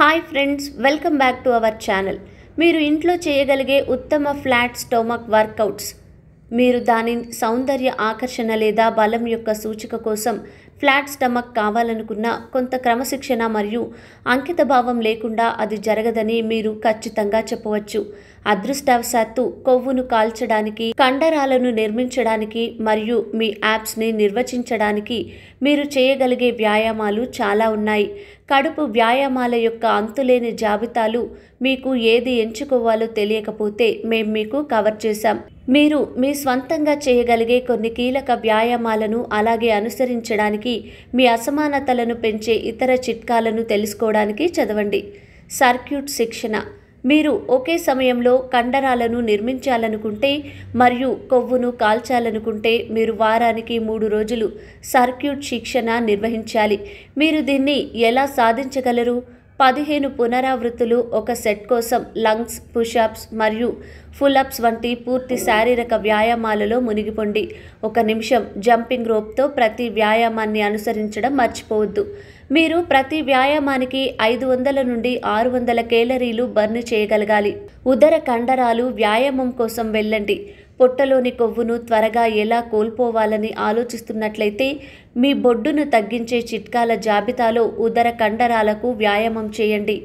hi friends welcome back to our channel మీరు ఇంట్లో చేయగలిగే ఉత్తమ ఫ్లాట్ స్టోమక్ వర్కౌట్స్ మీరు దాని సౌందర్య ఆకర్షణ లేదా బలం యొక్క సూచిక కోసం ఫ్లాట్ స్టమక్ కావాలనుకున్న కొంత క్రమశిక్షణ మరియు అంకితభావం లేకుండా అది జరగదని మీరు ఖచ్చితంగా చెప్పవచ్చు అదృష్టవశాత్తు కొవ్వును కాల్చడానికి కండరాలను నిర్మించడానికి మరియు మీ యాప్స్ని నిర్వచించడానికి మీరు చేయగలిగే వ్యాయామాలు చాలా ఉన్నాయి కడుపు వ్యాయామాల యొక్క అంతులేని జాబితాలు మీకు ఏది ఎంచుకోవాలో తెలియకపోతే మేము మీకు కవర్ చేశాం మీరు మీ స్వంతంగా చేయగలిగే కొన్ని కీలక వ్యాయామాలను అలాగే అనుసరించడానికి మీ అసమానతలను పెంచే ఇతర చిట్కాలను తెలుసుకోవడానికి చదవండి సర్క్యూట్ శిక్షణ మీరు ఒకే సమయంలో కండరాలను నిర్మించాలనుకుంటే మరియు కొవ్వును కాల్చాలనుకుంటే మీరు వారానికి మూడు రోజులు సర్క్యూట్ శిక్షణ నిర్వహించాలి మీరు దీన్ని ఎలా సాధించగలరు పదిహేను పునరావృత్తులు ఒక సెట్ కోసం లంగ్స్ పుషప్స్ మరియు ఫుల్అప్స్ వంటి పూర్తి శారీరక వ్యాయామాలలో మునిగిపోండి ఒక నిమిషం జంపింగ్ రోప్తో ప్రతి వ్యాయామాన్ని అనుసరించడం మర్చిపోవద్దు మీరు ప్రతి వ్యాయామానికి ఐదు వందల నుండి ఆరు వందల కేలరీలు బర్న్ చేయగలగాలి ఉదర కండరాలు వ్యాయామం కోసం వెళ్ళండి పొట్టలోని కొవ్వును త్వరగా ఎలా కోల్పోవాలని ఆలోచిస్తున్నట్లయితే మీ బొడ్డును తగ్గించే చిట్కాల జాబితాలో ఉదర కండరాలకు వ్యాయామం చేయండి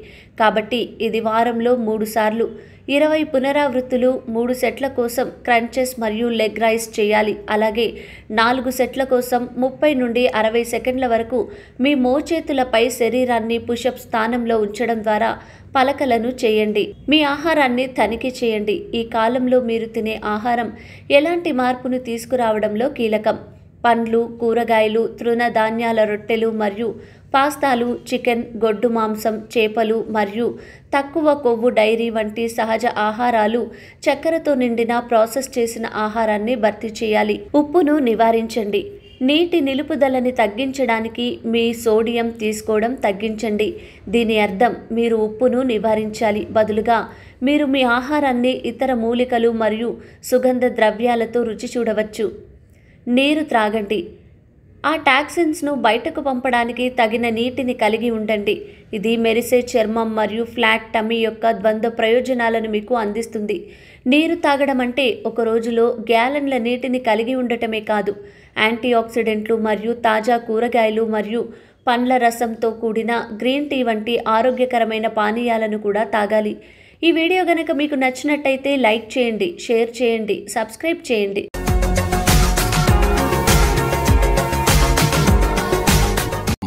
కాబట్టి ఇది వారంలో మూడుసార్లు ఇరవై పునరావృత్తులు మూడు సెట్ల కోసం క్రంచెస్ మరియు లెగ్ రైస్ చేయాలి అలాగే నాలుగు సెట్ల కోసం ముప్పై నుండి అరవై సెకండ్ల వరకు మీ మోచేతులపై శరీరాన్ని పుషప్ స్థానంలో ఉంచడం ద్వారా పలకలను చేయండి మీ ఆహారాన్ని తనిఖీ చేయండి ఈ కాలంలో మీరు తినే ఆహారం ఎలాంటి మార్పును తీసుకురావడంలో కీలకం పండ్లు కూరగాయలు తృణధాన్యాల రొట్టెలు మరియు పాస్తాలు చికెన్ గొడ్డు మాంసం చేపలు మరియు తక్కువ కొవ్వు డైరీ వంటి సహజ ఆహారాలు చక్కెరతో నిండిన ప్రాసెస్ చేసిన ఆహారాన్ని భర్తీ చేయాలి ఉప్పును నివారించండి నీటి నిలుపుదలని తగ్గించడానికి మీ సోడియం తీసుకోవడం తగ్గించండి దీని అర్థం మీరు ఉప్పును నివారించాలి బదులుగా మీరు మీ ఆహారాన్ని ఇతర మూలికలు మరియు సుగంధ ద్రవ్యాలతో రుచి చూడవచ్చు నీరు త్రాగండి ఆ టాక్సిన్స్ను బయటకు పంపడానికి తగిన నీటిని కలిగి ఉండండి ఇది మెరిసే చర్మం మరియు ఫ్లాట్ టమీ యొక్క ద్వంద్వ ప్రయోజనాలను మీకు అందిస్తుంది నీరు తాగడం అంటే ఒక రోజులో గ్యాలన్ల నీటిని కలిగి ఉండటమే కాదు యాంటీఆక్సిడెంట్లు మరియు తాజా కూరగాయలు మరియు పండ్ల రసంతో కూడిన గ్రీన్ టీ వంటి ఆరోగ్యకరమైన పానీయాలను కూడా తాగాలి ఈ వీడియో గనక మీకు నచ్చినట్టయితే లైక్ చేయండి షేర్ చేయండి సబ్స్క్రైబ్ చేయండి